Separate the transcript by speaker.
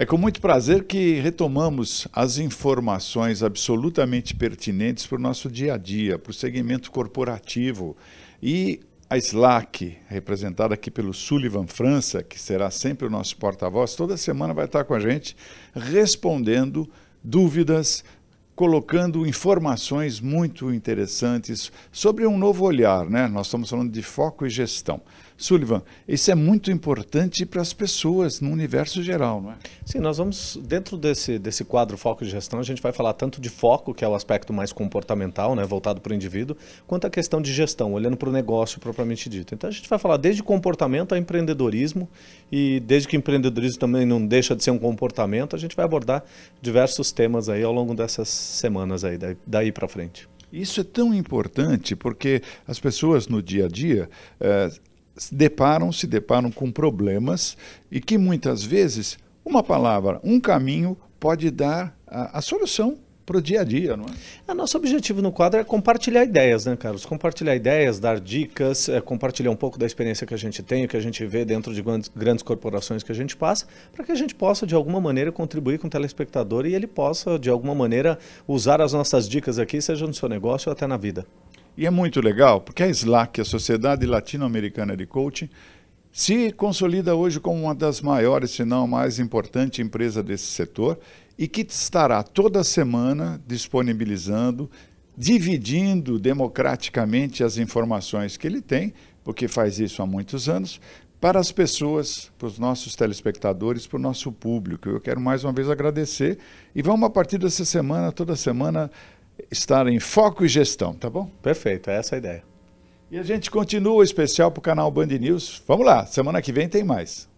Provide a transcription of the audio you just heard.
Speaker 1: É com muito prazer que retomamos as informações absolutamente pertinentes para o nosso dia a dia, para o segmento corporativo. E a SLAC, representada aqui pelo Sullivan França, que será sempre o nosso porta-voz, toda semana vai estar com a gente respondendo dúvidas, colocando informações muito interessantes sobre um novo olhar, né? Nós estamos falando de foco e gestão. Sullivan, isso é muito importante para as pessoas
Speaker 2: no universo geral, não é? Sim, nós vamos, dentro desse, desse quadro foco e gestão, a gente vai falar tanto de foco, que é o aspecto mais comportamental, né, voltado para o indivíduo, quanto a questão de gestão, olhando para o negócio propriamente dito. Então a gente vai falar desde comportamento a empreendedorismo, e desde que empreendedorismo também não deixa de ser um comportamento, a gente vai abordar diversos temas aí ao longo dessas semanas aí, daí, daí para frente. Isso é tão importante porque as pessoas
Speaker 1: no dia a dia é, se deparam, se deparam com problemas e que muitas vezes uma palavra, um caminho pode dar a, a solução
Speaker 2: para o dia a dia, não é? O é, nosso objetivo no quadro é compartilhar ideias, né, Carlos? Compartilhar ideias, dar dicas, é, compartilhar um pouco da experiência que a gente tem, que a gente vê dentro de grandes, grandes corporações que a gente passa, para que a gente possa, de alguma maneira, contribuir com o telespectador e ele possa, de alguma maneira, usar as nossas dicas aqui, seja no seu negócio ou até na vida. E é muito legal, porque a
Speaker 1: SLAC, a Sociedade Latino-Americana de Coaching, se consolida hoje como uma das maiores, se não a mais importante empresa desse setor e que estará toda semana disponibilizando, dividindo democraticamente as informações que ele tem, porque faz isso há muitos anos, para as pessoas, para os nossos telespectadores, para o nosso público. Eu quero mais uma vez agradecer e vamos a partir dessa semana, toda semana, estar em foco e gestão, tá bom? Perfeito, é essa a ideia. E a gente continua o especial para o canal Band News. Vamos lá, semana que vem tem mais.